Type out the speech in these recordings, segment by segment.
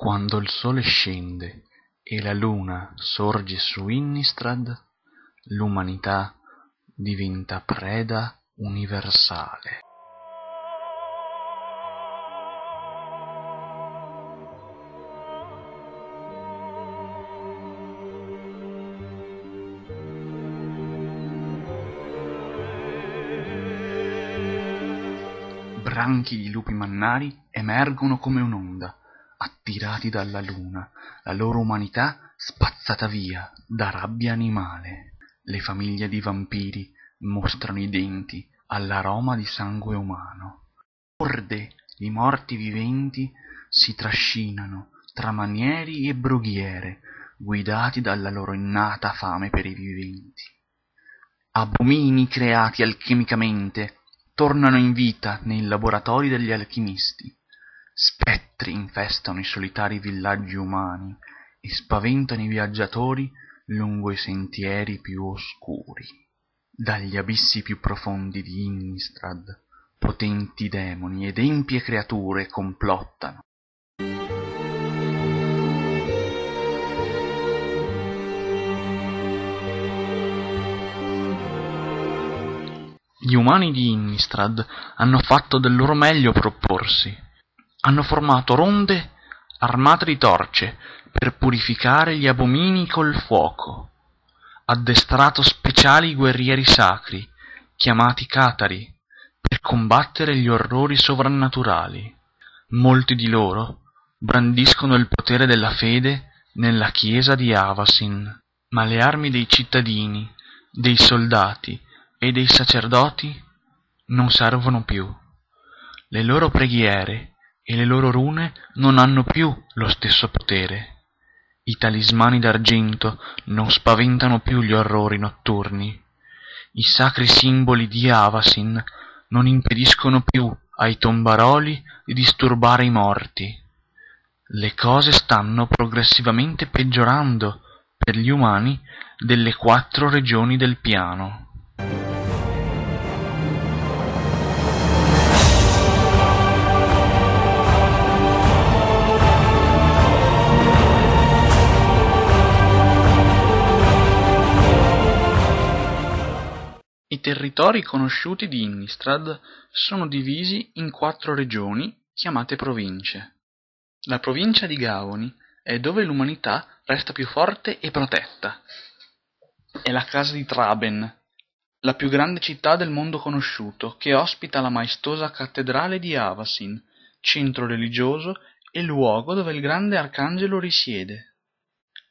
quando il sole scende e la luna sorge su Innistrad, l'umanità diventa preda universale. Branchi di lupi mannari emergono come un'onda attirati dalla luna, la loro umanità spazzata via da rabbia animale. Le famiglie di vampiri mostrano i denti all'aroma di sangue umano. Orde di morti viventi si trascinano tra manieri e brughiere, guidati dalla loro innata fame per i viventi. Abomini creati alchimicamente tornano in vita nei laboratori degli alchimisti spettri infestano i solitari villaggi umani e spaventano i viaggiatori lungo i sentieri più oscuri dagli abissi più profondi di innistrad potenti demoni ed empie creature complottano Gli umani di Innistrad hanno fatto del loro meglio a proporsi, hanno formato ronde armate di torce per purificare gli abomini col fuoco addestrato speciali guerrieri sacri chiamati catari per combattere gli orrori sovrannaturali molti di loro brandiscono il potere della fede nella chiesa di Avasin ma le armi dei cittadini dei soldati e dei sacerdoti non servono più le loro preghiere e le loro rune non hanno più lo stesso potere. I talismani d'argento non spaventano più gli orrori notturni. I sacri simboli di Avasin non impediscono più ai tombaroli di disturbare i morti. Le cose stanno progressivamente peggiorando per gli umani delle quattro regioni del piano. territori conosciuti di Innistrad sono divisi in quattro regioni chiamate province. La provincia di Gavoni è dove l'umanità resta più forte e protetta. È la casa di Traben, la più grande città del mondo conosciuto, che ospita la maestosa cattedrale di Avasin, centro religioso e luogo dove il grande arcangelo risiede.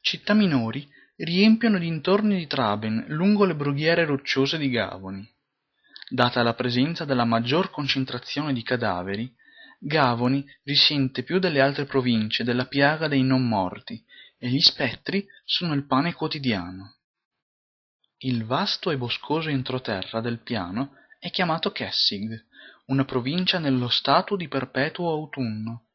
Città minori riempiono i dintorni di Traben lungo le brughiere rocciose di Gavoni. Data la presenza della maggior concentrazione di cadaveri, Gavoni risente più delle altre province della piaga dei non morti e gli spettri sono il pane quotidiano. Il vasto e boscoso entroterra del piano è chiamato Kessig, una provincia nello stato di perpetuo autunno.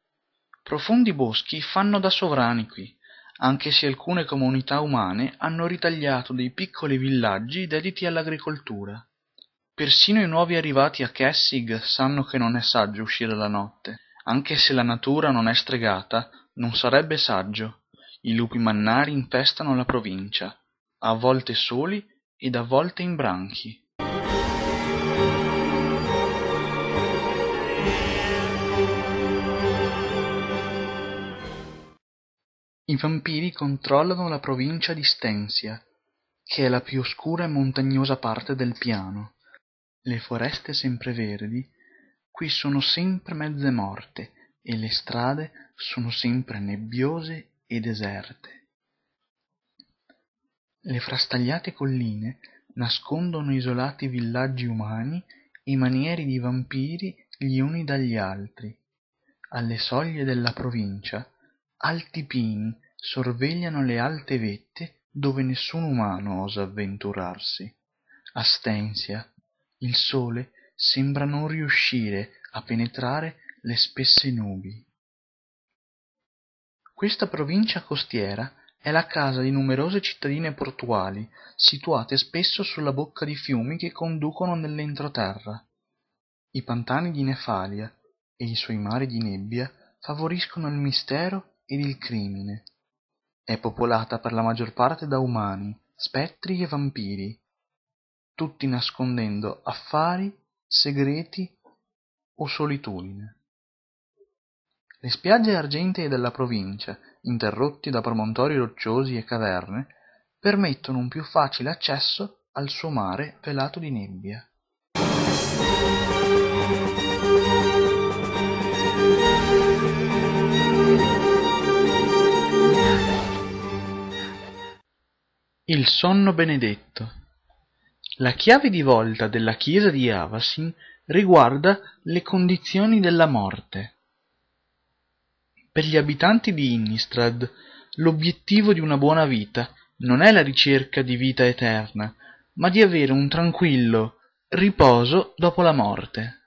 Profondi boschi fanno da sovrani qui, anche se alcune comunità umane hanno ritagliato dei piccoli villaggi dediti all'agricoltura. Persino i nuovi arrivati a Kessig sanno che non è saggio uscire la notte. Anche se la natura non è stregata, non sarebbe saggio. I lupi mannari infestano la provincia, a volte soli ed a volte in branchi. i vampiri controllano la provincia di Stensia, che è la più oscura e montagnosa parte del piano. Le foreste sempreverdi qui sono sempre mezze morte e le strade sono sempre nebbiose e deserte. Le frastagliate colline nascondono isolati villaggi umani e manieri di vampiri gli uni dagli altri. Alle soglie della provincia, alti pini sorvegliano le alte vette dove nessun umano osa avventurarsi a stenzia il sole sembra non riuscire a penetrare le spesse nubi questa provincia costiera è la casa di numerose cittadine portuali situate spesso sulla bocca di fiumi che conducono nell'entroterra i pantani di nefalia e i suoi mari di nebbia favoriscono il mistero ed il crimine è popolata per la maggior parte da umani, spettri e vampiri, tutti nascondendo affari, segreti o solitudine. Le spiagge argentee della provincia, interrotti da promontori rocciosi e caverne, permettono un più facile accesso al suo mare velato di nebbia. Il sonno benedetto. La chiave di volta della chiesa di Avasin riguarda le condizioni della morte. Per gli abitanti di Innistrad l'obiettivo di una buona vita non è la ricerca di vita eterna, ma di avere un tranquillo riposo dopo la morte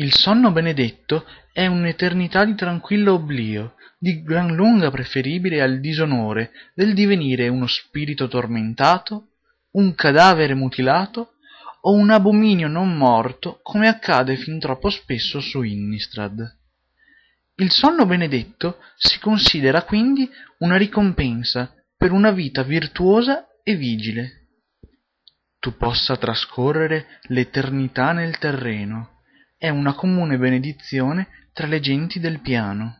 il sonno benedetto è un'eternità di tranquillo oblio di gran lunga preferibile al disonore del divenire uno spirito tormentato un cadavere mutilato o un abominio non morto come accade fin troppo spesso su Innistrad. Il sonno benedetto si considera quindi una ricompensa per una vita virtuosa e vigile. Tu possa trascorrere l'eternità nel terreno, è una comune benedizione tra le genti del piano.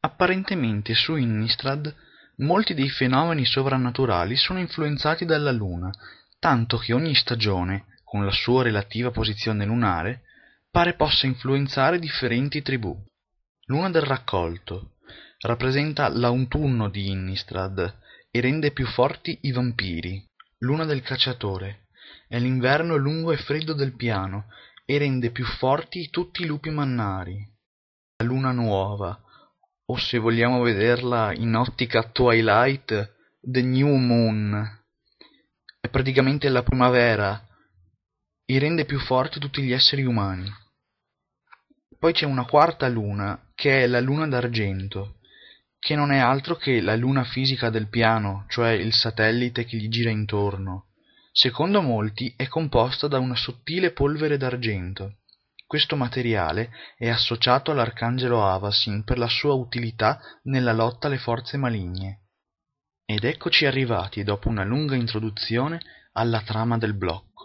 Apparentemente su Innistrad molti dei fenomeni sovrannaturali sono influenzati dalla Luna, tanto che ogni stagione, con la sua relativa posizione lunare, pare possa influenzare differenti tribù. Luna del raccolto rappresenta l'autunno di Innistrad e rende più forti i vampiri. Luna del cacciatore è l'inverno lungo e freddo del piano e rende più forti tutti i lupi mannari. La luna nuova, o se vogliamo vederla in ottica twilight, the new moon. È praticamente la primavera e rende più forti tutti gli esseri umani. Poi c'è una quarta luna, che è la luna d'argento, che non è altro che la luna fisica del piano, cioè il satellite che gli gira intorno. Secondo molti è composta da una sottile polvere d'argento. Questo materiale è associato all'arcangelo Avasin per la sua utilità nella lotta alle forze maligne. Ed eccoci arrivati, dopo una lunga introduzione, alla trama del blocco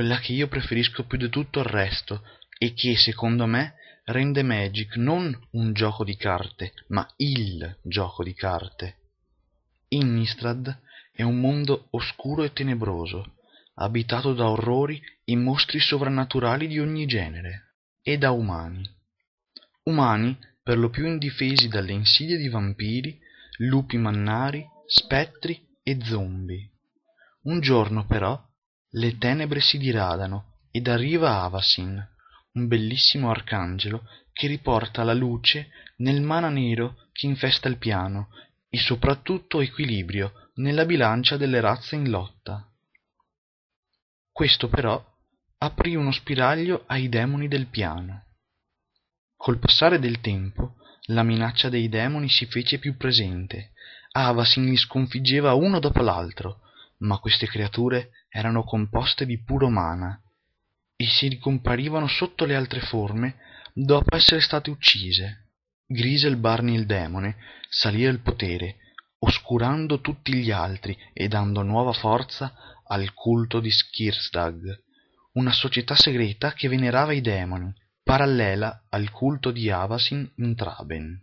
quella che io preferisco più di tutto il resto e che secondo me rende Magic non un gioco di carte, ma il gioco di carte. Innistrad è un mondo oscuro e tenebroso, abitato da orrori e mostri sovrannaturali di ogni genere, e da umani. Umani per lo più indifesi dalle insidie di vampiri, lupi mannari, spettri e zombie. Un giorno però le tenebre si diradano ed arriva Avacyn, un bellissimo arcangelo che riporta la luce nel mana nero che infesta il piano e soprattutto equilibrio nella bilancia delle razze in lotta. Questo però aprì uno spiraglio ai demoni del piano. Col passare del tempo, la minaccia dei demoni si fece più presente. Avacyn li sconfiggeva uno dopo l'altro, ma queste creature erano composte di puro mana e si ricomparivano sotto le altre forme dopo essere state uccise grisel barney il demone salì al potere oscurando tutti gli altri e dando nuova forza al culto di Skirstag, una società segreta che venerava i demoni, parallela al culto di Avasin in Traben.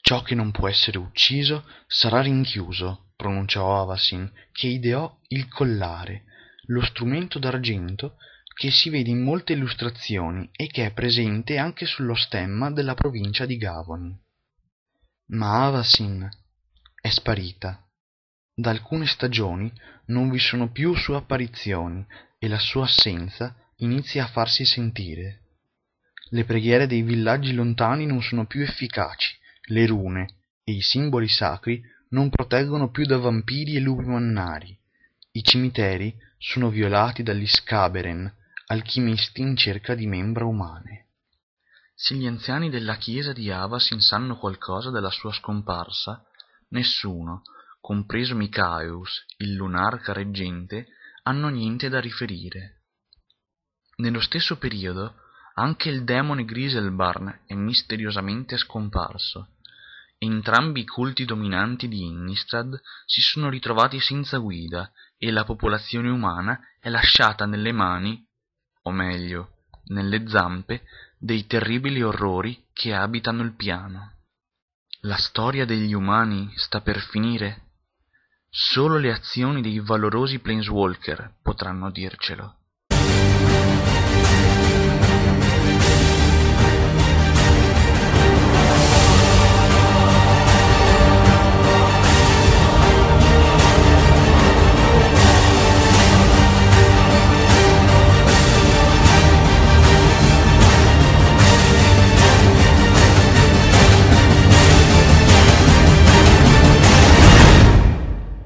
Ciò che non può essere ucciso sarà rinchiuso, pronunciò avasin che ideò il collare lo strumento d'argento che si vede in molte illustrazioni e che è presente anche sullo stemma della provincia di Gavon. ma avasin è sparita da alcune stagioni non vi sono più sue apparizioni e la sua assenza inizia a farsi sentire le preghiere dei villaggi lontani non sono più efficaci le rune e i simboli sacri non proteggono più da vampiri e lupi mannari i cimiteri sono violati dagli scaberen alchimisti in cerca di membra umane se gli anziani della chiesa di havas sanno qualcosa della sua scomparsa nessuno compreso micaeus il lunarca reggente hanno niente da riferire nello stesso periodo anche il demone griselbarn è misteriosamente scomparso Entrambi i culti dominanti di Innistad si sono ritrovati senza guida e la popolazione umana è lasciata nelle mani, o meglio, nelle zampe dei terribili orrori che abitano il piano. La storia degli umani sta per finire? Solo le azioni dei valorosi Planeswalker potranno dircelo.